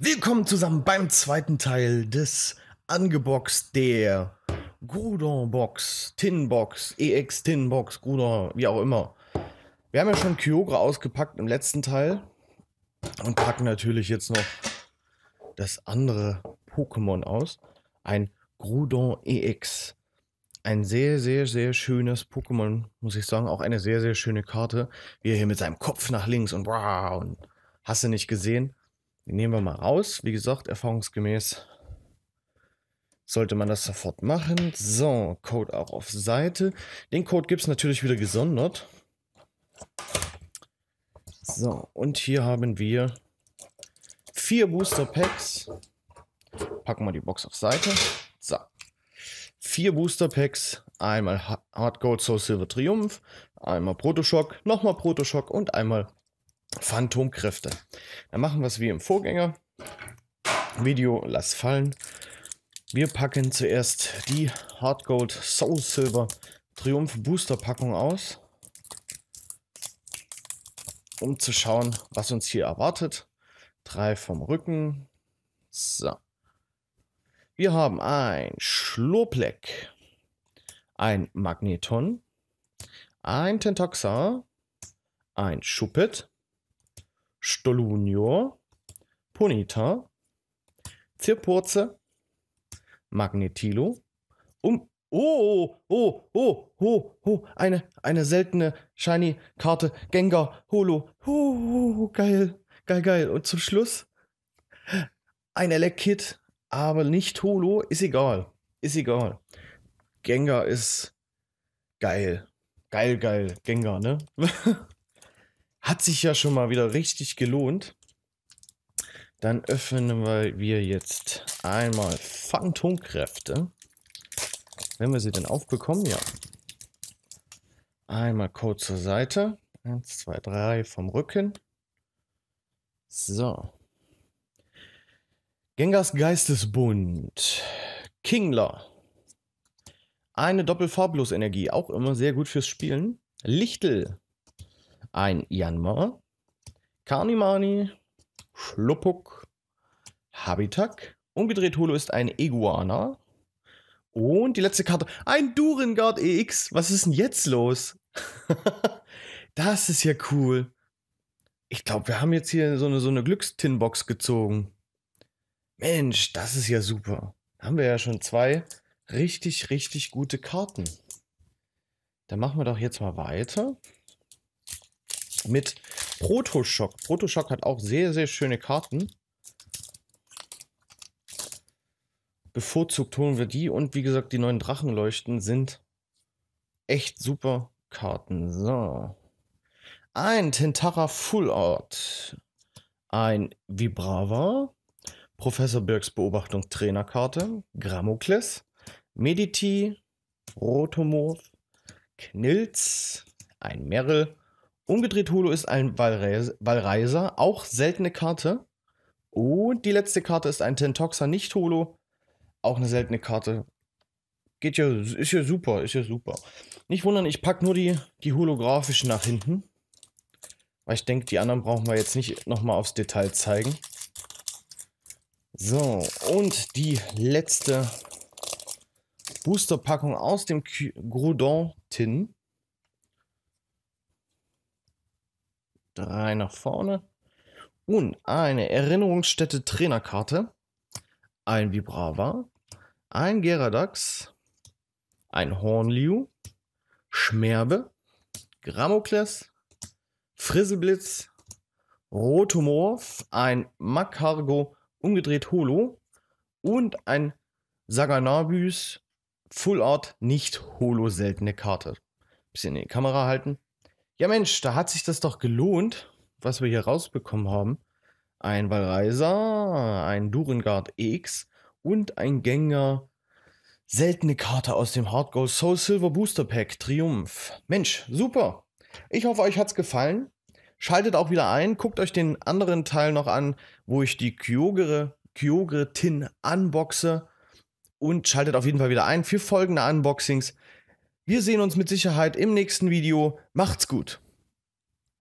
Willkommen zusammen beim zweiten Teil des Angebox der Grudon Box, Tin Box, EX Tin Box, Grudon, wie auch immer. Wir haben ja schon Kyogre ausgepackt im letzten Teil und packen natürlich jetzt noch das andere Pokémon aus. Ein Grudon EX. Ein sehr, sehr, sehr schönes Pokémon, muss ich sagen. Auch eine sehr, sehr schöne Karte. Wie er hier mit seinem Kopf nach links und, und hast du nicht gesehen. Den nehmen wir mal raus. Wie gesagt, erfahrungsgemäß sollte man das sofort machen. So, Code auch auf Seite. Den Code gibt es natürlich wieder gesondert. So, und hier haben wir vier Booster Packs. Packen wir die Box auf Seite. So. Vier Booster Packs, einmal Hard Gold Soul Silver Triumph, einmal Protoshock, nochmal Protoshock und einmal Phantomkräfte. Dann machen wir es wie im Vorgänger. Video, lass fallen. Wir packen zuerst die Hard Gold Soul Silver Triumph Booster Packung aus, um zu schauen, was uns hier erwartet. Drei vom Rücken. So. Wir haben ein Schlurpleck, ein Magneton, ein Tentoxa, ein Schuppet, Stolunior, Ponita, Zirpurze, Magnetilo, um Oh, oh, oh, oh, oh, eine, eine seltene Shiny-Karte, Gengar, Holo. Oh, geil, geil, geil. Und zum Schluss ein Elekid, aber nicht Holo, ist egal. Ist egal. Gengar ist geil. Geil, geil, Gengar, ne? Hat sich ja schon mal wieder richtig gelohnt. Dann öffnen wir jetzt einmal Phantomkräfte. Wenn wir sie denn aufbekommen, ja. Einmal Code zur Seite. Eins, zwei, drei vom Rücken. So. Gengars Geistesbund. Kingler. Eine Doppel-Farblos-Energie, auch immer sehr gut fürs Spielen. Lichtel ein Janmar, Carnimani, Schluppuk, Habitak. Umgedreht Holo ist ein Iguana. Und die letzte Karte, ein Durengard EX. Was ist denn jetzt los? das ist ja cool. Ich glaube, wir haben jetzt hier so eine, so eine Glückstinbox gezogen. Mensch, das ist ja super. Da haben wir ja schon zwei richtig, richtig gute Karten. Dann machen wir doch jetzt mal weiter mit Protoshock. Protoshock hat auch sehr, sehr schöne Karten. Bevorzugt holen wir die und wie gesagt, die neuen Drachenleuchten sind echt super Karten. So. Ein Tentara Full Art. Ein Vibrava. Professor Birks Beobachtung Trainerkarte. Grammokles. Mediti. Rotomorph. Knilz. Ein Merrill. Umgedreht Holo ist ein Valreiser, auch seltene Karte. Und die letzte Karte ist ein Tentoxa nicht Holo, auch eine seltene Karte. Geht ja, ist ja super, ist ja super. Nicht wundern, ich packe nur die, die holografischen nach hinten. Weil ich denke, die anderen brauchen wir jetzt nicht nochmal aufs Detail zeigen. So, und die letzte Boosterpackung aus dem groudon Tin drei nach vorne. Und eine Erinnerungsstätte Trainerkarte, ein Vibrava, ein Geradax, ein Hornliu, Schmerbe, Gramokles, Frizzleblitz, Rotomorph, ein Makargo umgedreht Holo und ein Saganabys. Full Art nicht Holo seltene Karte. Bisschen in die Kamera halten. Ja, Mensch, da hat sich das doch gelohnt, was wir hier rausbekommen haben. Ein Valreiser, ein Durengard X und ein Gänger. Seltene Karte aus dem Hard Gold Soul Silver Booster Pack Triumph. Mensch, super. Ich hoffe, euch hat's gefallen. Schaltet auch wieder ein, guckt euch den anderen Teil noch an, wo ich die Kyogre, Kyogre Tin unboxe und schaltet auf jeden Fall wieder ein für folgende Unboxings. Wir sehen uns mit Sicherheit im nächsten Video. Macht's gut.